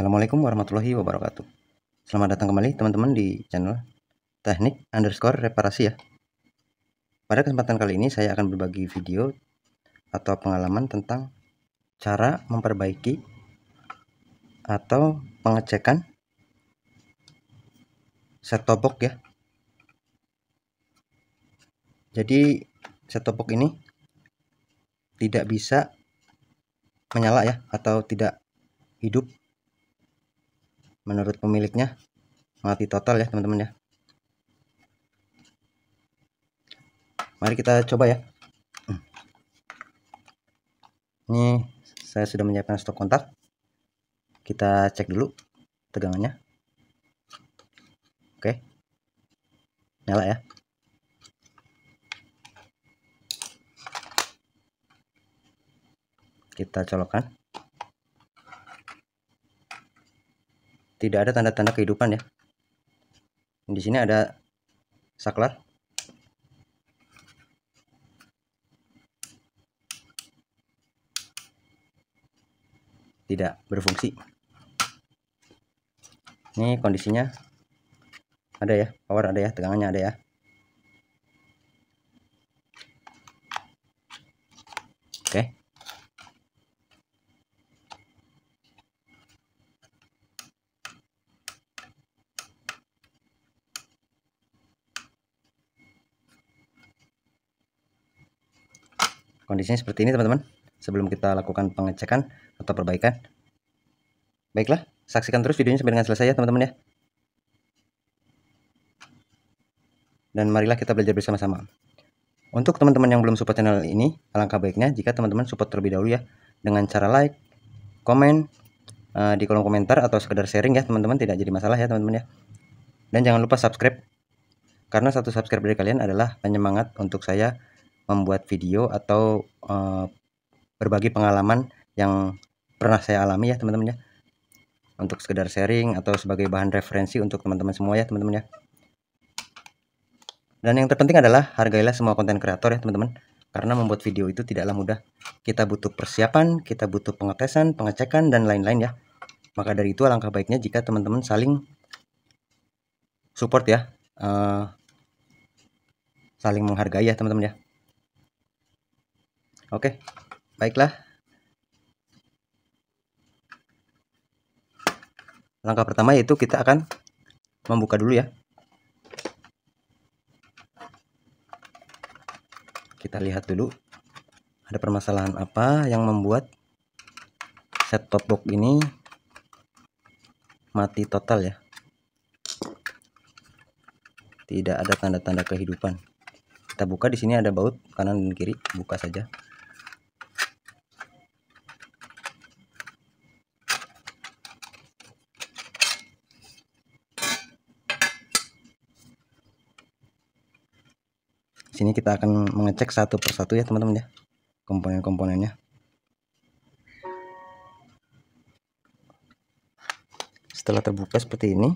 Assalamualaikum warahmatullahi wabarakatuh Selamat datang kembali teman-teman di channel Teknik underscore reparasi ya Pada kesempatan kali ini saya akan berbagi video atau pengalaman tentang cara memperbaiki atau pengecekan set-top ya jadi set-top ini tidak bisa menyala ya atau tidak hidup menurut pemiliknya mati total ya teman-teman ya mari kita coba ya hmm. ini saya sudah menyiapkan stok kontak kita cek dulu tegangannya oke nyala ya kita colokan. tidak ada tanda-tanda kehidupan ya. Di sini ada saklar. Tidak berfungsi. Ini kondisinya ada ya, power ada ya, tegangannya ada ya. kondisinya seperti ini teman-teman sebelum kita lakukan pengecekan atau perbaikan baiklah saksikan terus videonya sampai dengan selesai ya teman-teman ya dan marilah kita belajar bersama-sama untuk teman-teman yang belum support channel ini alangkah baiknya jika teman-teman support terlebih dahulu ya dengan cara like komen eh, di kolom komentar atau sekedar sharing ya teman-teman tidak jadi masalah ya teman-teman ya dan jangan lupa subscribe karena satu subscribe dari kalian adalah penyemangat untuk saya membuat video atau eh, berbagi pengalaman yang pernah saya alami ya teman-teman ya untuk sekedar sharing atau sebagai bahan referensi untuk teman-teman semua ya teman-teman ya dan yang terpenting adalah hargailah semua konten kreator ya teman-teman karena membuat video itu tidaklah mudah kita butuh persiapan kita butuh pengetesan pengecekan dan lain-lain ya maka dari itu alangkah baiknya jika teman-teman saling support ya uh, saling menghargai ya teman-teman ya Oke, baiklah. Langkah pertama yaitu kita akan membuka dulu ya. Kita lihat dulu ada permasalahan apa yang membuat set top box ini mati total ya. Tidak ada tanda-tanda kehidupan. Kita buka di sini ada baut kanan dan kiri, buka saja. sini kita akan mengecek satu persatu ya teman-teman ya komponen-komponennya setelah terbuka seperti ini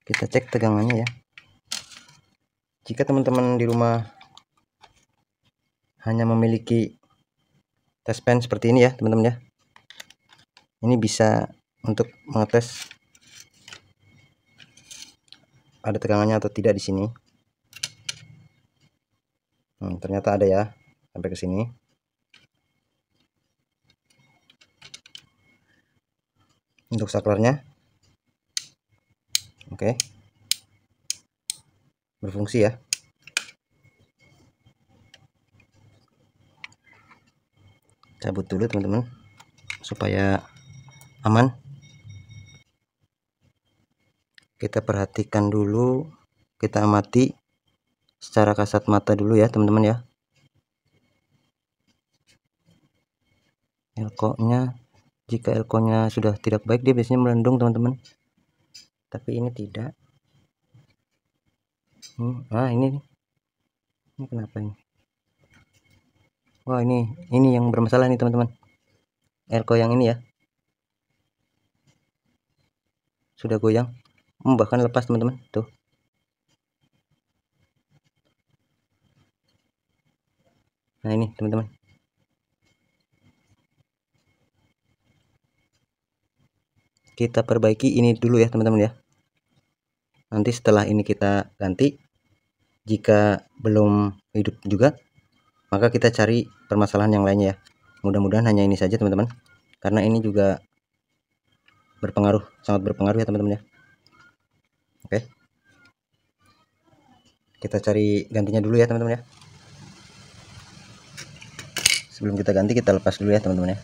kita cek tegangannya ya jika teman-teman di rumah hanya memiliki test pen seperti ini ya teman-teman ya ini bisa untuk mengetes ada tegangannya atau tidak di sini Hmm, ternyata ada ya sampai ke sini. Untuk saklarnya. Oke. Okay. Berfungsi ya. Cabut dulu teman-teman supaya aman. Kita perhatikan dulu, kita amati secara kasat mata dulu ya teman-teman ya elko-nya jika elko-nya sudah tidak baik dia biasanya melendung teman-teman tapi ini tidak hmm, ah ini ini kenapa ini wah oh, ini ini yang bermasalah nih teman-teman elko yang ini ya sudah goyang hmm, bahkan lepas teman-teman tuh nah ini teman-teman kita perbaiki ini dulu ya teman-teman ya nanti setelah ini kita ganti jika belum hidup juga maka kita cari permasalahan yang lainnya ya mudah-mudahan hanya ini saja teman-teman karena ini juga berpengaruh sangat berpengaruh ya teman-teman ya oke kita cari gantinya dulu ya teman-teman ya sebelum kita ganti kita lepas dulu ya teman-teman ya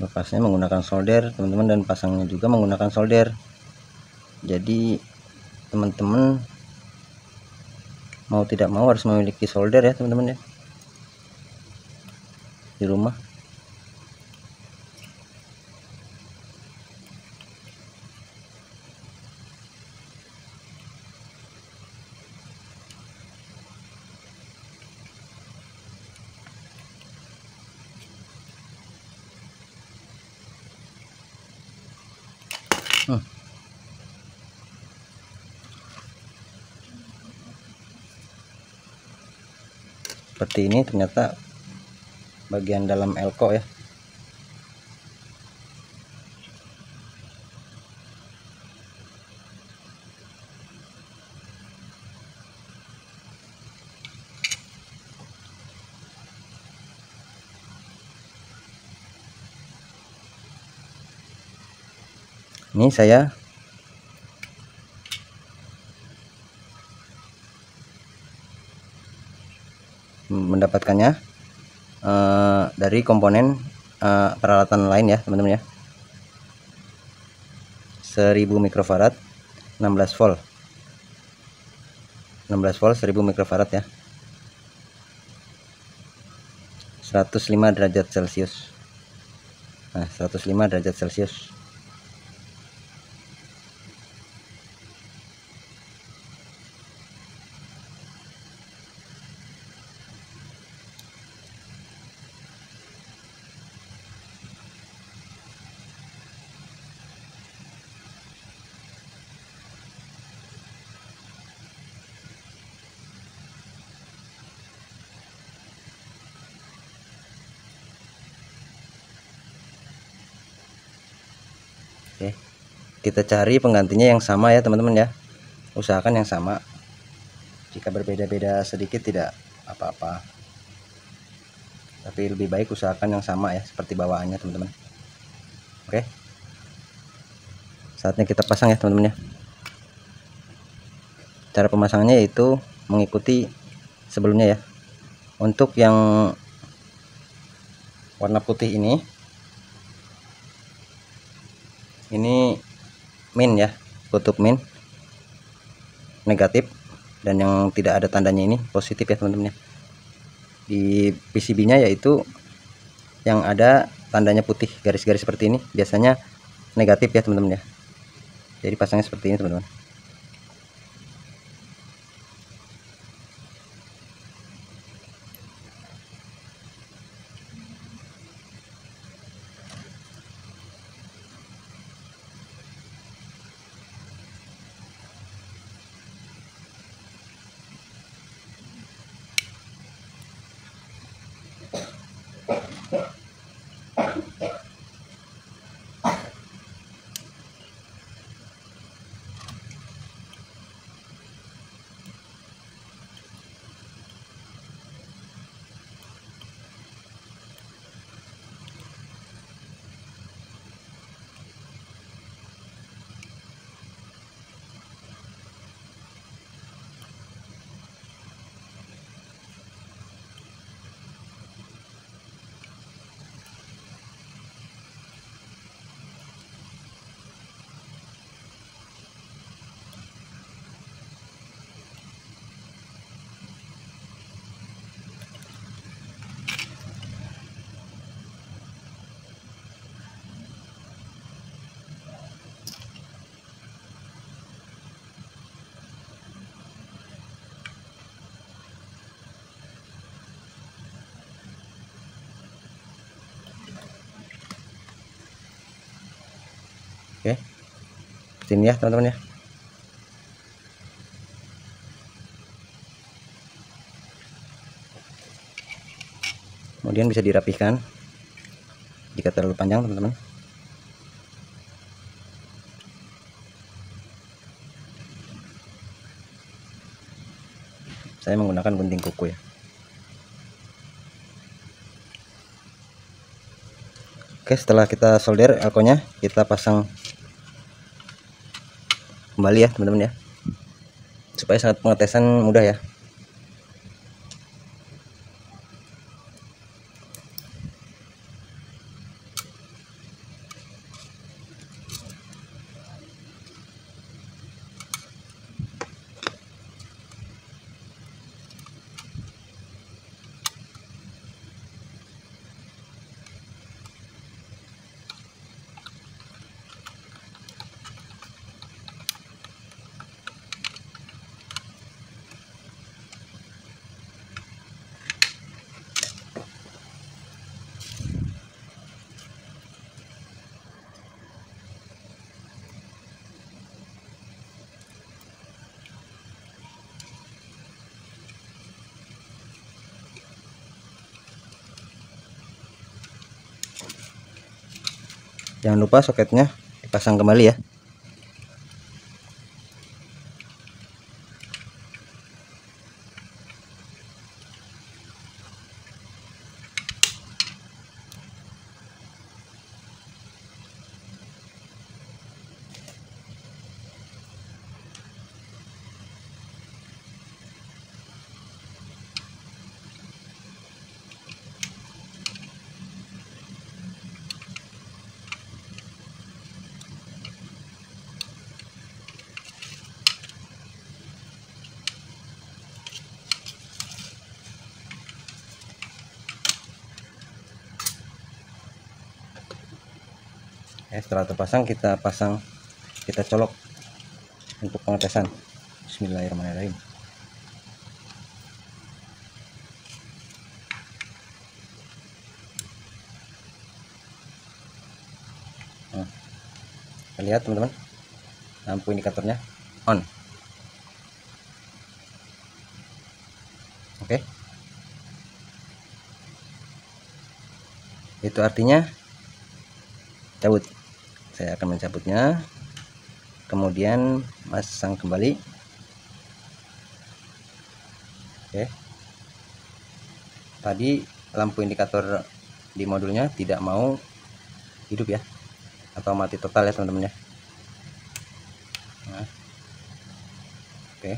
lepasnya menggunakan solder teman-teman dan pasangnya juga menggunakan solder jadi teman-teman mau tidak mau harus memiliki solder ya teman-teman ya di rumah Seperti ini ternyata bagian dalam elko ya. ini saya hmm, mendapatkannya uh, dari komponen uh, peralatan lain ya teman-teman ya 1000 mikrofarad 16 volt 16 volt 1000 mikrofarad ya 105 derajat celcius nah 105 derajat celcius kita cari penggantinya yang sama ya teman-teman ya usahakan yang sama jika berbeda-beda sedikit tidak apa-apa tapi lebih baik usahakan yang sama ya seperti bawaannya teman-teman oke saatnya kita pasang ya teman-teman ya cara pemasangannya yaitu mengikuti sebelumnya ya untuk yang warna putih ini min ya kutub min negatif dan yang tidak ada tandanya ini positif ya teman-teman ya di PCB nya yaitu yang ada tandanya putih garis-garis seperti ini biasanya negatif ya teman-teman ya jadi pasangnya seperti ini teman-teman sini ya teman-teman ya kemudian bisa dirapihkan jika terlalu panjang teman-teman saya menggunakan gunting kuku ya oke setelah kita solder nya kita pasang kembali ya teman-teman ya supaya saat pengetesan mudah ya jangan lupa soketnya dipasang kembali ya setelah terpasang kita pasang kita colok untuk pengetesan Bismillahirrahmanirrahim nah, lihat teman-teman lampu indikatornya on oke okay. itu artinya cabut saya akan mencabutnya kemudian masang kembali oke tadi lampu indikator di modulnya tidak mau hidup ya atau mati total ya teman-teman ya nah. oke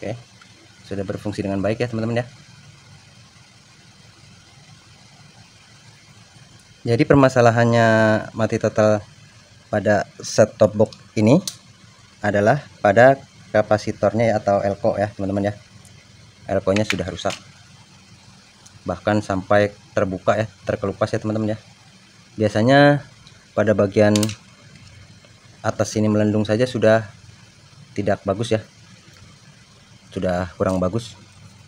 oke sudah berfungsi dengan baik ya teman-teman ya jadi permasalahannya mati total pada set top box ini adalah pada kapasitornya ya, atau elko ya teman-teman ya elko nya sudah rusak bahkan sampai terbuka ya terkelupas ya teman-teman ya biasanya pada bagian atas ini melendung saja sudah tidak bagus ya sudah kurang bagus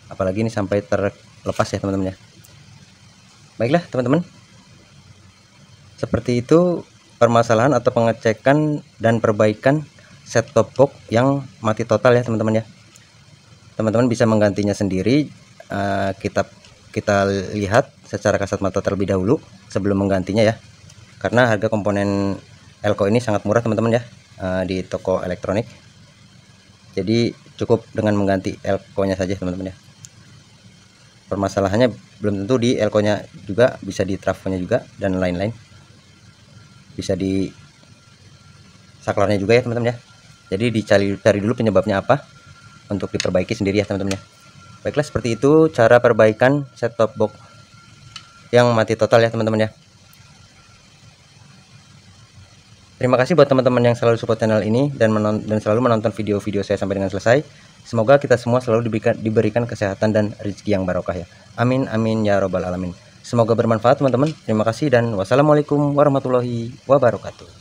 apalagi ini sampai terlepas ya teman-teman ya baiklah teman-teman seperti itu permasalahan atau pengecekan dan perbaikan set top box yang mati total ya teman-teman ya. Teman-teman bisa menggantinya sendiri. Uh, kita kita lihat secara kasat mata terlebih dahulu sebelum menggantinya ya. Karena harga komponen Elko ini sangat murah teman-teman ya uh, di toko elektronik. Jadi cukup dengan mengganti Elko-nya saja teman-teman ya. Permasalahannya belum tentu di Elko-nya juga bisa di Trafo-nya juga dan lain-lain bisa di saklarnya juga ya teman-teman ya jadi dicari cari dulu penyebabnya apa untuk diperbaiki sendiri ya teman-teman ya baiklah seperti itu cara perbaikan set top box yang mati total ya teman-teman ya Terima kasih buat teman-teman yang selalu support channel ini dan, menon dan selalu menonton video-video saya sampai dengan selesai. Semoga kita semua selalu diberikan, diberikan kesehatan dan rezeki yang barokah ya. Amin, amin, ya robbal alamin. Semoga bermanfaat teman-teman. Terima kasih dan wassalamualaikum warahmatullahi wabarakatuh.